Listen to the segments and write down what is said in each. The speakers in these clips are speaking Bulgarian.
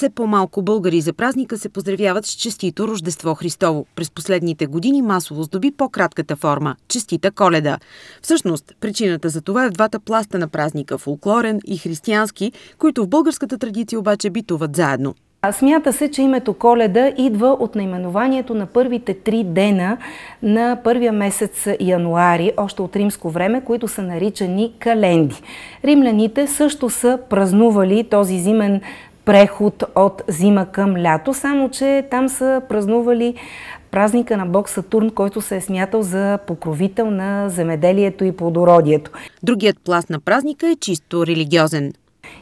Все по-малко българи за празника се поздравяват с честито Рождество Христово. През последните години масово здоби по-кратката форма – честита коледа. Всъщност, причината за това е в двата пласта на празника – фолклорен и християнски, които в българската традиция обаче битуват заедно. Смята се, че името Коледа идва от наименованието на първите три дена на първия месец януари, още от римско време, които са наричани календи. Римляните също са празнували този зимен преход от зима към лято, само че там са празнували празника на бог Сатурн, който се е смятал за покровител на земеделието и плодородието. Другият пласт на празника е чисто религиозен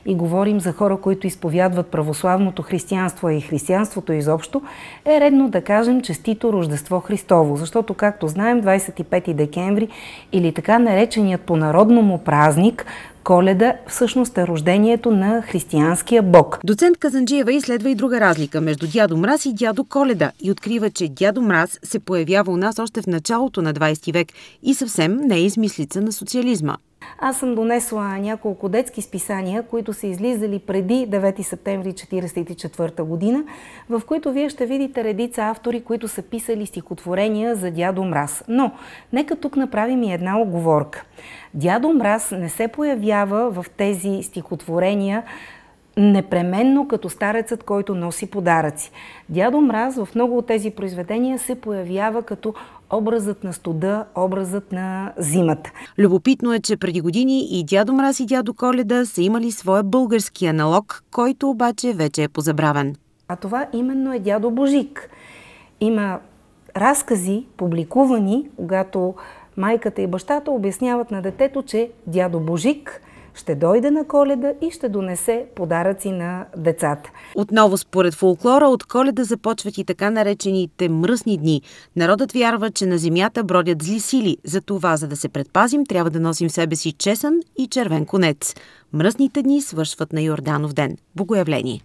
и говорим за хора, които изповядват православното християнство и християнството изобщо, е редно да кажем честито Рождество Христово. Защото, както знаем, 25 декември или така нареченият по народному празник, Коледа всъщност е рождението на християнския бог. Доцент Казанджиева изследва и друга разлика между дядо Мраз и дядо Коледа и открива, че дядо Мраз се появява у нас още в началото на 20 век и съвсем не е измислица на социализма. Аз съм донесла няколко детски списания, които са излизали преди 9 септември 1944 година, в които вие ще видите редица автори, които са писали стихотворения за Дядо Мраз. Но, нека тук направим и една оговорка. Дядо Мраз не се появява в тези стихотворения непременно като старецът, който носи подаръци. Дядо Мраз в много от тези произведения се появява като образът на студа, образът на зимата. Любопитно е, че преди години и дядо Мраз и дядо Коледа са имали своя български аналог, който обаче вече е позабравен. А това именно е дядо Божик. Има разкази, публикувани, когато майката и бащата обясняват на детето, че дядо Божик ще дойде на коледа и ще донесе подаръци на децата. Отново според фолклора от коледа започват и така наречените мръсни дни. Народът вярва, че на земята бродят зли сили. За това, за да се предпазим, трябва да носим в себе си чесън и червен конец. Мръсните дни свършват на Йорданов ден. Богоявление!